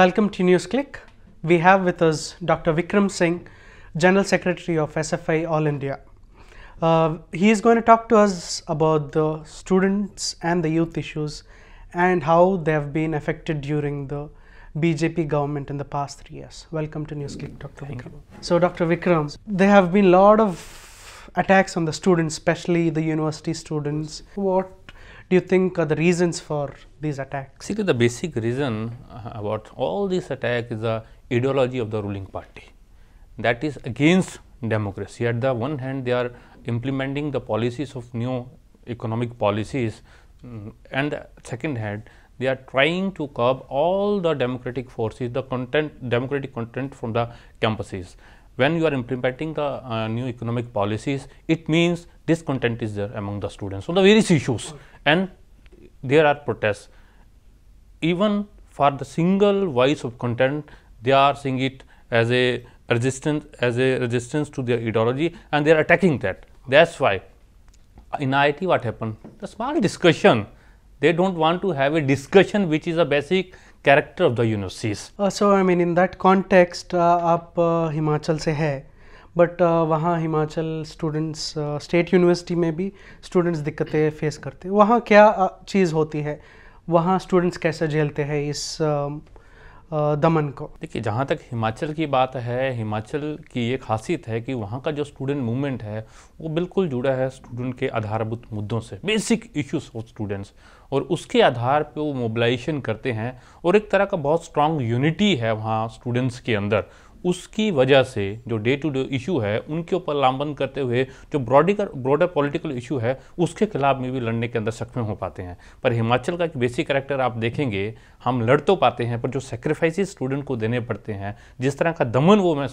Welcome to NewsClick. We have with us Dr. Vikram Singh, General Secretary of SFI All India. Uh, he is going to talk to us about the students and the youth issues and how they have been affected during the BJP government in the past three years. Welcome to NewsClick, Dr. Thank Vikram. You. So, Dr. Vikram, there have been a lot of attacks on the students, especially the university students. What do you think are the reasons for these attacks? See, the basic reason uh, about all these attacks is the ideology of the ruling party that is against democracy. At the one hand, they are implementing the policies of new economic policies mm, and second hand, they are trying to curb all the democratic forces, the content, democratic content from the campuses when you are implementing the uh, new economic policies, it means this content is there among the students. So, the various issues and there are protests. Even for the single voice of content, they are seeing it as a resistance as a resistance to their ideology and they are attacking that. That is why in IIT what happened? The small discussion, they do not want to have a discussion which is a basic character of the universities. Uh, so I mean in that context uh, आप uh, Himachal से है but uh, वहाँ Himachal students state university में भी students दिक्कतें face करते हैं वहाँ क्या uh, चीज़ होती है वहाँ स्टूडेंट्स कैसे झेलते हैं इस uh, दमन को देखिए जहाँ तक हिमाचल की बात है हिमाचल की ये खासियत है कि वहाँ का जो स्टूडेंट मूवमेंट है वो बिल्कुल जुड़ा है स्टूडेंट के आधारभूत मुद्दों से बेसिक इश्यूज ऑफ स्टूडेंट्स और उसके आधार पे वो मोबिलाइजेशन करते हैं और एक तरह का बहुत स्ट्रांग यूनिटी है वहाँ स्टूडेंट्स के अंदर उसकी वजह से जो डे टू डे इशू है उनके ऊपर लामबंद करते हुए जो ब्रॉडिकर ब्रॉडर पॉलिटिकल इशू है उसके खिलाफ में भी लड़ने के अंदर सक्षम हो पाते हैं पर हिमाचल का एक बेसिक करेक्टर आप देखेंगे हम लड़ तो पाते हैं पर जो सेक्रीफाइस स्टूडेंट को देने पड़ते हैं जिस तरह का दमन वो मैं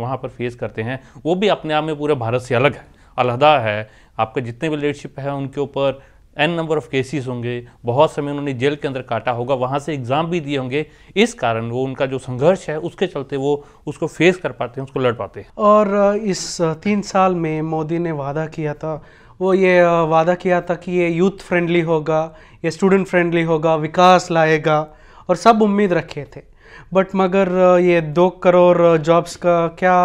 वहाँ पर फेस करते हैं वो भी अपने आप में पूरे भारत से अलग है अलहदा है आपके जितने भी लीडरशिप है उनके ऊपर एन नंबर ऑफ केसेस होंगे बहुत समय उन्होंने जेल के अंदर काटा होगा वहाँ से एग्ज़ाम भी दिए होंगे इस कारण वो उनका जो संघर्ष है उसके चलते वो उसको फेस कर पाते हैं उसको लड़ पाते हैं और इस तीन साल में मोदी ने वादा किया था वो ये वादा किया था कि ये यूथ फ्रेंडली होगा ये स्टूडेंट फ्रेंडली होगा विकास लाएगा और सब उम्मीद रखे थे बट मगर ये दो करोड़ जॉब्स का क्या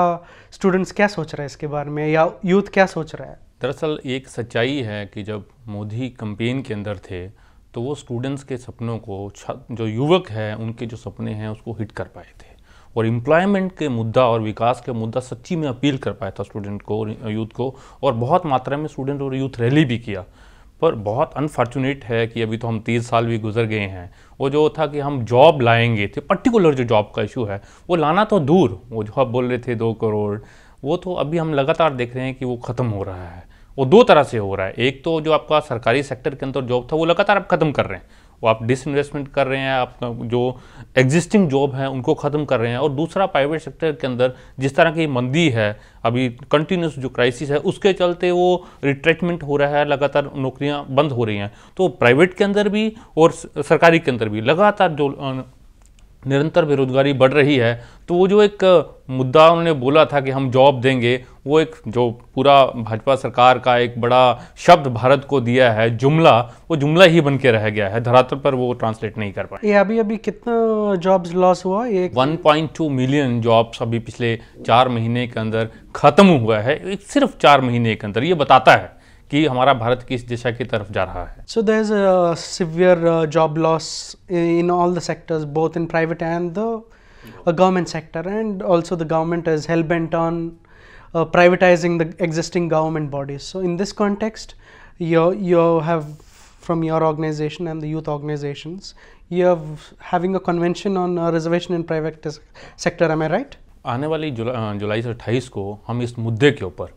स्टूडेंट्स क्या सोच रहे हैं इसके बारे में या यूथ क्या सोच रहा है दरअसल एक सच्चाई है कि जब मोदी कंपेन के अंदर थे तो वो स्टूडेंट्स के सपनों को जो युवक है उनके जो सपने हैं उसको हिट कर पाए थे और एम्प्लॉयमेंट के मुद्दा और विकास के मुद्दा सच्ची में अपील कर पाया था स्टूडेंट को यूथ को और बहुत मात्रा में स्टूडेंट और यूथ रैली भी किया पर बहुत अनफॉर्चुनेट है कि अभी तो हम तीस साल भी गुजर गए हैं वो जो था कि हम जॉब लाएंगे थे पर्टिकुलर जो जॉब का इशू है वो लाना तो दूर वो जो आप बोल रहे थे दो करोड़ वो तो अभी हम लगातार देख रहे हैं कि वो ख़त्म हो रहा है वो दो तरह से हो रहा है एक तो जो आपका सरकारी सेक्टर के अंदर जॉब था वो लगातार आप ख़त्म कर रहे हैं वो आप डिसइन्वेस्टमेंट कर रहे हैं आप तो जो एग्जिस्टिंग जॉब हैं उनको ख़त्म कर रहे हैं और दूसरा प्राइवेट सेक्टर के अंदर जिस तरह की मंदी है अभी कंटिन्यूस जो क्राइसिस है उसके चलते वो रिट्रेचमेंट हो रहा है लगातार नौकरियां बंद हो रही हैं तो प्राइवेट के अंदर भी और सरकारी के अंदर भी लगातार जो निरंतर बेरोजगारी बढ़ रही है तो वो जो एक मुद्दा उन्होंने बोला था कि हम जॉब देंगे वो एक जो पूरा भाजपा सरकार का एक बड़ा शब्द भारत को दिया है जुमला वो जुमला ही बन के रह गया है धरातल पर वो ट्रांसलेट नहीं कर पाए ये अभी अभी कितना जॉब्स लॉस हुआ ये 1.2 मिलियन जॉब्स अभी पिछले चार महीने के अंदर ख़त्म हुआ है एक सिर्फ चार महीने के अंदर ये बताता है कि हमारा भारत किस दिशा की तरफ जा रहा है so there severe job loss in all the sectors both in private and the government sector and also the government is help and on privatising the existing government bodies so in this context you you have from your organisation and the youth organisations you have having a convention on reservation in private sector am I right आने वाली जुलाई से अट्ठाईस को हम इस मुद्दे के ऊपर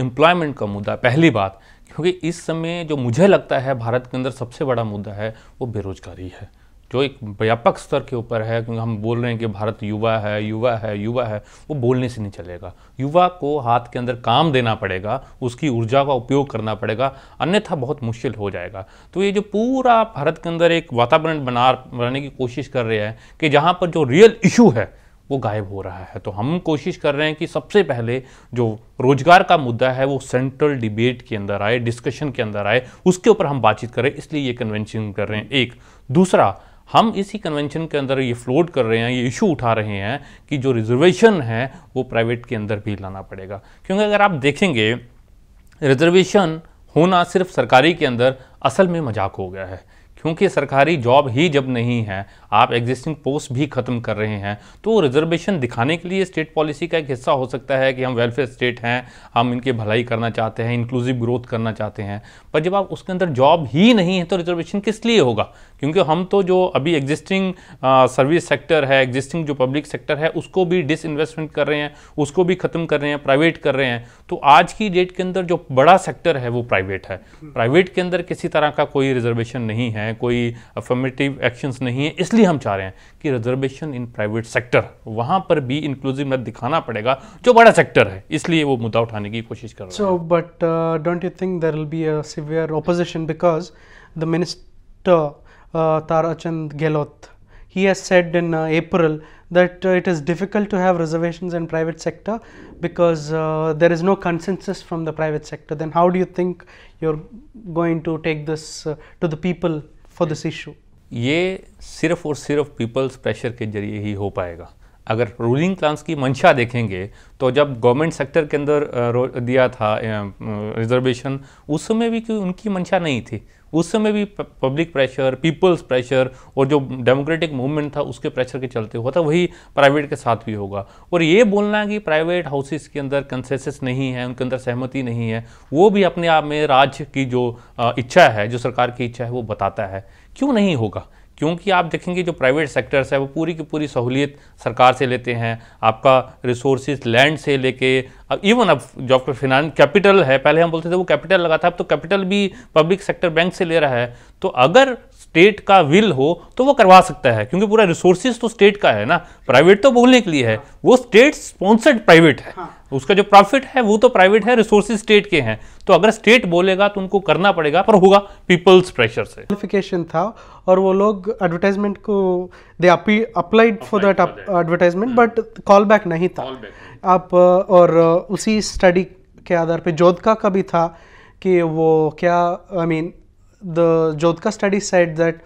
एम्प्लॉयमेंट का मुद्दा पहली बात क्योंकि इस समय जो मुझे लगता है भारत के अंदर सबसे बड़ा मुद्दा है वो बेरोजगारी है जो एक व्यापक स्तर के ऊपर है क्योंकि हम बोल रहे हैं कि भारत युवा है युवा है युवा है वो बोलने से नहीं चलेगा युवा को हाथ के अंदर काम देना पड़ेगा उसकी ऊर्जा का उपयोग करना पड़ेगा अन्यथा बहुत मुश्किल हो जाएगा तो ये जो पूरा भारत के अंदर एक वातावरण बना बनाने की कोशिश कर रहे हैं कि जहाँ पर जो रियल इशू है वो गायब हो रहा है तो हम कोशिश कर रहे हैं कि सबसे पहले जो रोजगार का मुद्दा है वो सेंट्रल डिबेट के अंदर आए डिस्कशन के अंदर आए उसके ऊपर हम बातचीत करें इसलिए ये कन्वेंशन कर रहे हैं एक दूसरा हम इसी कन्वेंशन के अंदर ये फ्लोट कर रहे हैं ये इशू उठा रहे हैं कि जो रिजर्वेशन है वो प्राइवेट के अंदर भी लाना पड़ेगा क्योंकि अगर आप देखेंगे रिजर्वेशन होना सिर्फ सरकारी के अंदर असल में मजाक हो गया है क्योंकि सरकारी जॉब ही जब नहीं है आप एग्जिस्टिंग पोस्ट भी ख़त्म कर रहे हैं तो रिजर्वेशन दिखाने के लिए स्टेट पॉलिसी का एक हिस्सा हो सकता है कि हम वेलफेयर स्टेट हैं हम इनकी भलाई करना चाहते हैं इंक्लूसिव ग्रोथ करना चाहते हैं पर जब आप उसके अंदर जॉब ही नहीं है तो रिजर्वेशन किस लिए होगा क्योंकि हम तो जो अभी एग्जिस्टिंग सर्विस सेक्टर है एग्जिस्टिंग जो पब्लिक सेक्टर है उसको भी डिसइन्वेस्टमेंट कर रहे हैं उसको भी ख़त्म कर रहे हैं प्राइवेट कर रहे हैं तो आज की डेट के अंदर जो बड़ा सेक्टर है वो प्राइवेट है प्राइवेट के अंदर किसी तरह का कोई रिजर्वेशन नहीं है हैं कोई अफर्मेटिव एक्शंस नहीं है इसलिए हम चाह रहे हैं कि रिजर्वेशन इन प्राइवेट सेक्टर वहाँ पर भी इंक्लूसिवनेस दिखाना पड़ेगा जो बड़ा सेक्टर है इसलिए वो मुद्दा उठाने की कोशिश कर रहे हैं so but don't you think there will be a severe opposition because the minister Tarachand Gehlot he has said in uh, April that uh, it is difficult to have reservations in private sector because uh, there is no consensus from the private sector. Then how do you think you're going to take this to the people for this issue ये सिर्फ और सिर्फ peoples pressure के जरिए ही हो पाएगा अगर ruling class की मंशा देखेंगे तो जब गवर्नमेंट सेक्टर के अंदर दिया था रिजर्वेशन उस समय भी क्यों उनकी मंशा नहीं थी उस समय भी पब्लिक प्रेशर पीपल्स प्रेशर और जो डेमोक्रेटिक मूवमेंट था उसके प्रेशर के चलते हुआ था वही प्राइवेट के साथ भी होगा और ये बोलना कि प्राइवेट हाउसेस के अंदर कंसेसिस नहीं है उनके अंदर सहमति नहीं है वो भी अपने आप में राज्य की जो इच्छा है जो सरकार की इच्छा है वो बताता है क्यों नहीं होगा क्योंकि आप देखेंगे जो प्राइवेट सेक्टर्स है वो पूरी की पूरी सहूलियत सरकार से लेते हैं आपका रिसोर्सेज लैंड से लेके अब इवन अब जो आपका फिनान कैपिटल है पहले हम बोलते थे वो कैपिटल लगा था अब तो कैपिटल भी पब्लिक सेक्टर बैंक से ले रहा है तो अगर स्टेट का विल हो तो वो करवा सकता है क्योंकि पूरा रिसोर्सेज तो स्टेट का है ना प्राइवेट तो बोलने के लिए है वो स्टेट स्पॉन्सर्ड प्राइवेट है हाँ। उसका जो प्रॉफिट है वो तो प्राइवेट है रिसोर्सेज स्टेट के हैं तो अगर स्टेट बोलेगा तो उनको करना पड़ेगा पर होगा पीपल्स प्रेशर से क्वालिफिकेशन था और वो लोग एडवर्टाइजमेंट को दे applied for that advertisement but call back नहीं था आप और उसी स्टडी के आधार पे जोधका का भी था कि वो क्या I I mean mean, the Jodhka study said that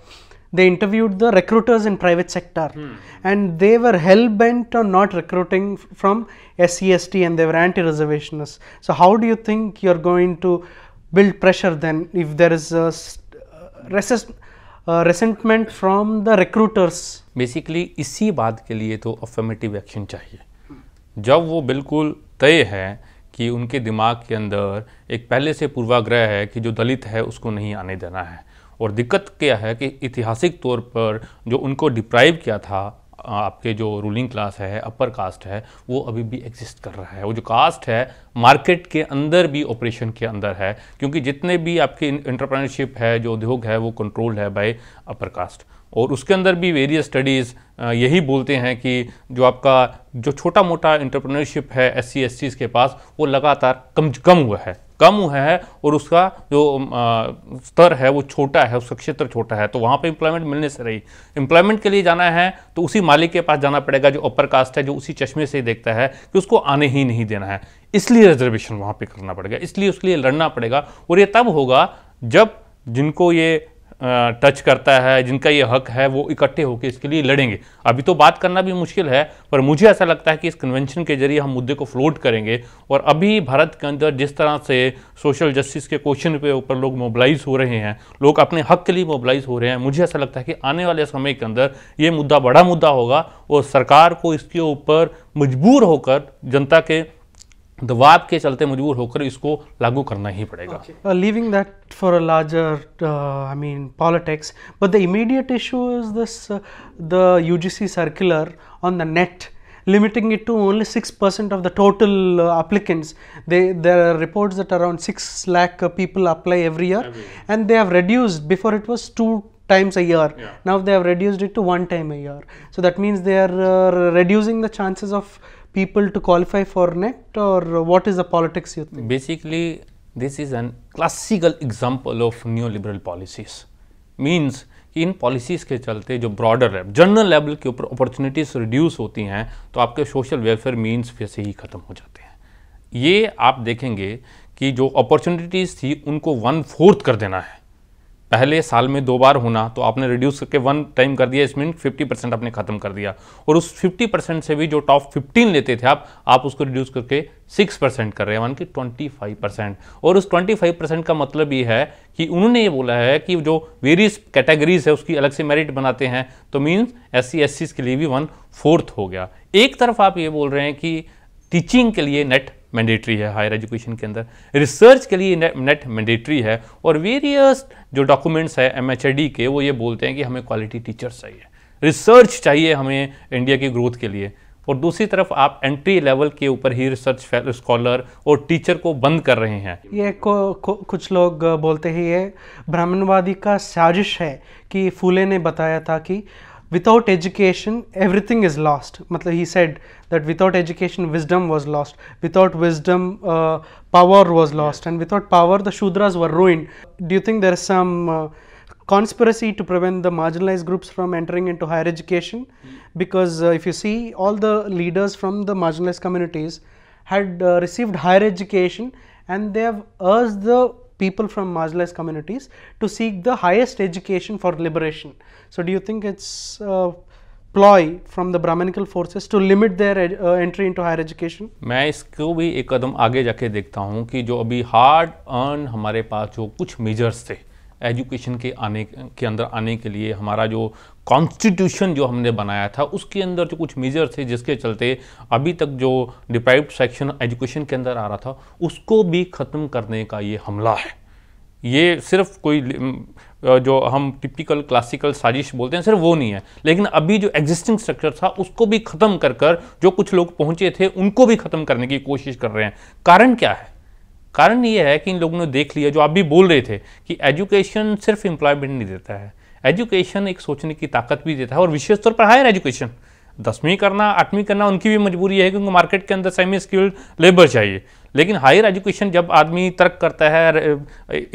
they interviewed the recruiters in private sector hmm. and they were hell bent on not recruiting from SCST and they were anti-reservationists. So how do you think you're going to build pressure then if there is a resist, uh, resentment from the recruiters? Basically इसी बात के लिए तो affirmative action चाहिए जब वो बिल्कुल तय है कि उनके दिमाग के अंदर एक पहले से पूर्वाग्रह है कि जो दलित है उसको नहीं आने देना है और दिक्कत क्या है कि ऐतिहासिक तौर पर जो उनको डिप्राइव किया था आपके जो रूलिंग क्लास है अपर कास्ट है वो अभी भी एग्जिस्ट कर रहा है वो जो कास्ट है मार्केट के अंदर भी ऑपरेशन के अंदर है क्योंकि जितने भी आपके इंटरप्रेनरशिप है जो उद्योग है वो कंट्रोल्ड है बाय अपर कास्ट और उसके अंदर भी वेरियस स्टडीज़ यही बोलते हैं कि जो आपका जो छोटा मोटा इंटरप्रेन्योरशिप है एस सी के पास वो लगातार कम कम हुआ है कम हुआ है और उसका जो स्तर है वो छोटा है उसका क्षेत्र छोटा है तो वहाँ पे इम्प्लॉयमेंट मिलने से रही इम्प्लॉयमेंट के लिए जाना है तो उसी मालिक के पास जाना पड़ेगा जो अपर कास्ट है जो उसी चश्मे से ही देखता है कि उसको आने ही नहीं देना है इसलिए रिजर्वेशन वहाँ पर करना पड़ेगा इसलिए उसके लिए लड़ना पड़ेगा और ये तब होगा जब जिनको ये टच करता है जिनका ये हक है वो इकट्ठे होकर इसके लिए लड़ेंगे अभी तो बात करना भी मुश्किल है पर मुझे ऐसा लगता है कि इस कन्वेंशन के जरिए हम मुद्दे को फ्लोट करेंगे और अभी भारत के अंदर जिस तरह से सोशल जस्टिस के क्वेश्चन पे ऊपर लोग मोबलाइज हो रहे हैं लोग अपने हक के लिए मोबलाइज हो रहे हैं मुझे ऐसा लगता है कि आने वाले समय के अंदर ये मुद्दा बड़ा मुद्दा होगा और सरकार को इसके ऊपर मजबूर होकर जनता के दबाव के चलते मजबूर होकर इसको लागू करना ही पड़ेगा living that for a larger I mean politics but the immediate issue is this the UGC circular on the net limiting it to only 6% of the total uh, applicants. They, there are reports that around 6 lakh uh, people apply every year, every year, and they have reduced, before it was 2 times a year, yeah. now they have reduced it to 1 time a year. So that means they are uh, reducing the chances of people to qualify for NET or what is the politics you think? Basically, this is an classical example of neoliberal policies. Means इन policies के चलते जो broader है general level के ऊपर opportunities reduce होती हैं तो आपके सोशल वेलफेयर मीन्स वैसे ही ख़त्म हो जाते हैं ये आप देखेंगे कि जो अपॉर्चुनिटीज़ थी उनको वन फोर्थ कर देना है पहले साल में दो बार होना तो आपने रिड्यूस करके वन टाइम कर दिया इसमें फिफ्टी परसेंट आपने खत्म कर दिया और उस फिफ्टी परसेंट से भी जो टॉप फिफ्टीन लेते थे आप आप उसको रिड्यूस करके सिक्स परसेंट कर रहे हैं मान के ट्वेंटी फाइव परसेंट और उस ट्वेंटी फाइव परसेंट का मतलब ये है कि उन्होंने ये बोला है कि जो वेरियस कैटेगरीज है उसकी अलग से मेरिट बनाते हैं तो मीन्स एस सी के लिए भी वन फोर्थ हो गया एक तरफ आप ये बोल रहे हैं कि टीचिंग के लिए नेट मैंडेटरी है हायर एजुकेशन के अंदर रिसर्च के लिए नेट मैंडेटरी है और वेरियस जो डॉक्यूमेंट्स है एम के वो ये बोलते हैं कि हमें क्वालिटी टीचर्स चाहिए रिसर्च चाहिए हमें इंडिया की ग्रोथ के लिए और दूसरी तरफ आप एंट्री लेवल के ऊपर ही रिसर्च स्कॉलर और टीचर को बंद कर रहे हैं ये को, को, कुछ लोग बोलते हैं ये ब्राह्मणवादी का साजिश है कि फूले ने बताया था कि without education everything is lost matlab he said that without education wisdom was lost without wisdom uh, power was lost and without power the shudras were ruined do you think there is some uh, conspiracy to prevent the marginalized groups from entering into higher education mm. because uh, if you see all the leaders from the marginalized communities had uh, received higher education and they have urged the people from marginalized communities to seek the highest education for liberation. So, do you think it's a ploy from the Brahminical forces to limit their uh, entry into higher education? मैं इसको भी एक कदम आगे जाके देखता हूँ कि जो अभी hard earn हमारे पास जो कुछ measures थे एजुकेशन के आने के अंदर आने के लिए हमारा जो कॉन्स्टिट्यूशन जो हमने बनाया था उसके अंदर जो कुछ मेजर थे जिसके चलते अभी तक जो डिप्राइव्ड सेक्शन एजुकेशन के अंदर आ रहा था उसको भी ख़त्म करने का ये हमला है ये सिर्फ कोई जो हम टिपिकल क्लासिकल साजिश बोलते हैं सिर्फ वो नहीं है लेकिन अभी जो एग्जिस्टिंग स्ट्रक्चर था उसको भी ख़त्म कर कर जो कुछ लोग पहुंचे थे उनको भी ख़त्म करने की कोशिश कर रहे हैं कारण क्या है कारण ये है कि इन लोगों ने देख लिया जो आप भी बोल रहे थे कि एजुकेशन सिर्फ एम्प्लॉयमेंट नहीं देता है एजुकेशन एक सोचने की ताकत भी देता है और विशेष तौर पर हायर एजुकेशन दसवीं करना आठवीं करना उनकी भी मजबूरी है क्योंकि मार्केट के अंदर सेमी स्किल्ड लेबर चाहिए लेकिन हायर एजुकेशन जब आदमी तर्क करता है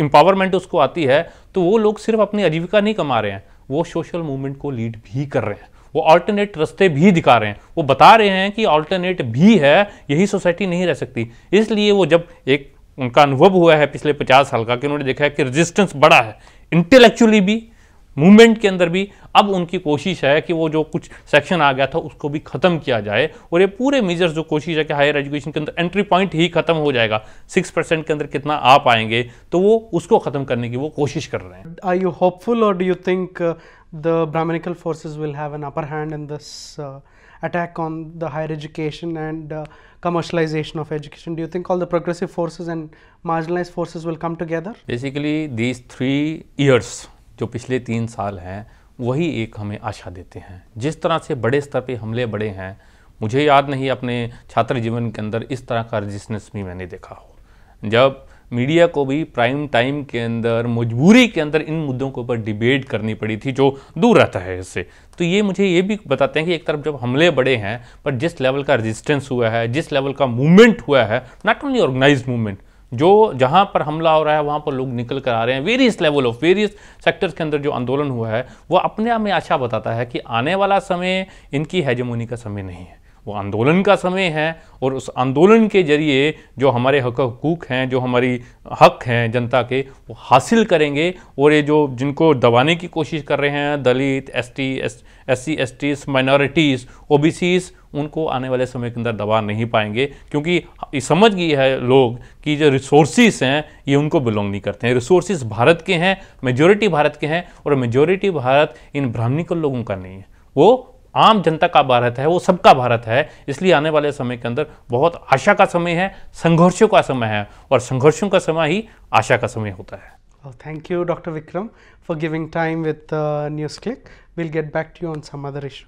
एम्पावरमेंट उसको आती है तो वो लोग सिर्फ अपनी आजीविका नहीं कमा रहे हैं वो सोशल मूवमेंट को लीड भी कर रहे हैं वो ऑल्टरनेट रास्ते भी दिखा रहे हैं वो बता रहे हैं कि ऑल्टरनेट भी है यही सोसाइटी नहीं रह सकती इसलिए वो जब एक उनका अनुभव हुआ है पिछले पचास साल का कि उन्होंने देखा है कि रेजिस्टेंस बड़ा है इंटेलेक्चुअली भी मूवमेंट के अंदर भी अब उनकी कोशिश है कि वो जो कुछ सेक्शन आ गया था उसको भी ख़त्म किया जाए और ये पूरे मेजर्स जो कोशिश है कि हायर एजुकेशन के अंदर एंट्री पॉइंट ही ख़त्म हो जाएगा सिक्स परसेंट के अंदर कितना आ पाएंगे तो वो उसको ख़त्म करने की वो कोशिश कर रहे हैं आई यू होपफुल और do you think the brahmanical forces will have an upper hand in this attack on the higher education and commercialisation of education do you think all the progressive progressive and and forces will come together together three years जो पिछले तीन साल हैं वही एक हमें आशा देते हैं जिस तरह से बड़े स्तर पे हमले बड़े हैं मुझे याद नहीं अपने छात्र जीवन के अंदर इस तरह का रजिस्टेंस भी मैंने देखा हो जब मीडिया को भी प्राइम टाइम के अंदर मजबूरी के अंदर इन मुद्दों के ऊपर डिबेट करनी पड़ी थी जो दूर रहता है इससे तो ये मुझे ये भी बताते हैं कि एक तरफ जब हमले बड़े हैं पर जिस लेवल का रजिस्टेंस हुआ है जिस लेवल का मूवमेंट हुआ है नॉट ओनली ऑर्गेनाइज मूवमेंट जो जहाँ पर हमला हो रहा है वहाँ पर लोग निकल कर आ रहे हैं various level of various sectors के अंदर जो आंदोलन हुआ है वो अपने आप में अच्छा बताता है कि आने वाला समय इनकी हेजमोनी का समय नहीं है वो आंदोलन का समय है और उस आंदोलन के जरिए जो हमारे हक हकूक़ हैं जो हमारी हक हैं जनता के वो हासिल करेंगे और ये जो जिनको दबाने की कोशिश कर रहे हैं Dalit S T S S C S T minorities O B Cs उनको आने वाले समय के अंदर दबा नहीं पाएंगे क्योंकि समझ गई है लोग कि जो रिसोर्सिस हैं ये उनको बिलोंग नहीं करते हैं रिसोर्सिस भारत के हैं मेजोरिटी भारत के हैं और मेजोरिटी भारत इन ब्राह्मणिकल लोगों का नहीं है वो आम जनता का भारत है वो सबका भारत है इसलिए आने वाले समय के अंदर बहुत आशा का समय है संघर्षों का समय है और संघर्षों का समय ही आशा का समय होता है thank you doctor Vikram for giving time with NewsClick will get back to you on some other issue